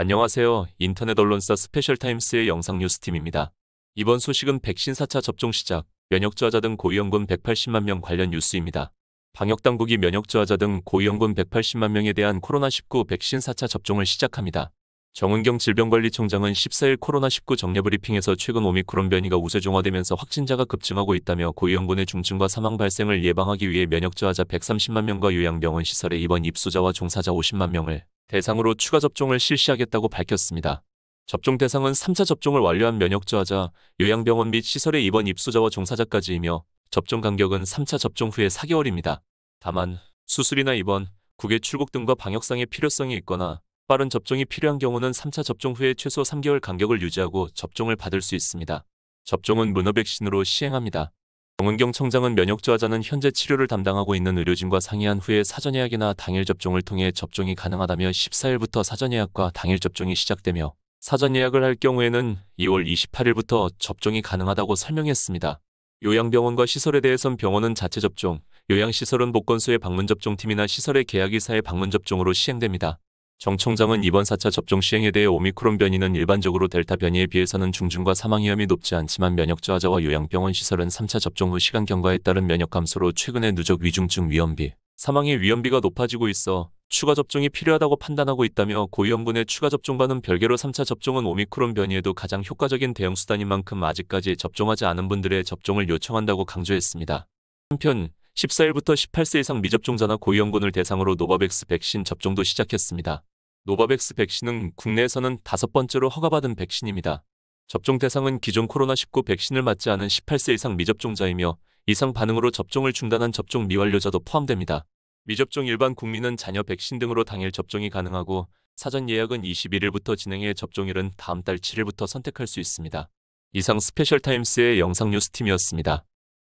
안녕하세요. 인터넷 언론사 스페셜타임스의 영상 뉴스팀입니다. 이번 소식은 백신 4차 접종 시작, 면역저하자 등 고위험군 180만 명 관련 뉴스입니다. 방역당국이 면역저하자 등 고위험군 180만 명에 대한 코로나19 백신 4차 접종을 시작합니다. 정은경 질병관리청장은 14일 코로나19 정례 브리핑에서 최근 오미크론 변이가 우세종화되면서 확진자가 급증하고 있다며 고위험군의 중증과 사망 발생을 예방하기 위해 면역저하자 130만 명과 요양병원 시설에 입원 입소자와 종사자 50만 명을 대상으로 추가 접종을 실시하겠다고 밝혔습니다. 접종 대상은 3차 접종을 완료한 면역저하자, 요양병원 및 시설의 입원 입소자와 종사자까지이며 접종 간격은 3차 접종 후에 4개월입니다. 다만 수술이나 입원, 국외 출국 등과 방역상의 필요성이 있거나 빠른 접종이 필요한 경우는 3차 접종 후에 최소 3개월 간격을 유지하고 접종을 받을 수 있습니다. 접종은 문어 백신으로 시행합니다. 정은경 청장은 면역저하자는 현재 치료를 담당하고 있는 의료진과 상의한 후에 사전예약이나 당일 접종을 통해 접종이 가능하다며 14일부터 사전예약과 당일 접종이 시작되며 사전예약을 할 경우에는 2월 28일부터 접종이 가능하다고 설명했습니다. 요양병원과 시설에 대해선 병원은 자체 접종, 요양시설은 보건소의 방문접종팀이나 시설의 계약이사의 방문접종으로 시행됩니다. 정 총장은 이번 4차 접종 시행에 대해 오미크론 변이는 일반적으로 델타 변이에 비해서는 중증과 사망 위험이 높지 않지만 면역 저하자와 요양병원 시설은 3차 접종 후 시간 경과에 따른 면역 감소로 최근의 누적 위중증 위험비, 사망의 위험비가 높아지고 있어 추가 접종이 필요하다고 판단하고 있다며 고위험군의 추가 접종과는 별개로 3차 접종은 오미크론 변이에도 가장 효과적인 대응 수단인 만큼 아직까지 접종하지 않은 분들의 접종을 요청한다고 강조했습니다. 한편 14일부터 18세 이상 미접종자나 고위험군을 대상으로 노바백스 백신 접종도 시작했습니다. 노바백스 백신은 국내에서는 다섯 번째로 허가받은 백신입니다. 접종 대상은 기존 코로나19 백신을 맞지 않은 18세 이상 미접종자이며 이상 반응으로 접종을 중단한 접종 미완료자도 포함됩니다. 미접종 일반 국민은 자녀 백신 등으로 당일 접종이 가능하고 사전 예약은 21일부터 진행해 접종일은 다음 달 7일부터 선택할 수 있습니다. 이상 스페셜타임스의 영상 뉴스팀이었습니다.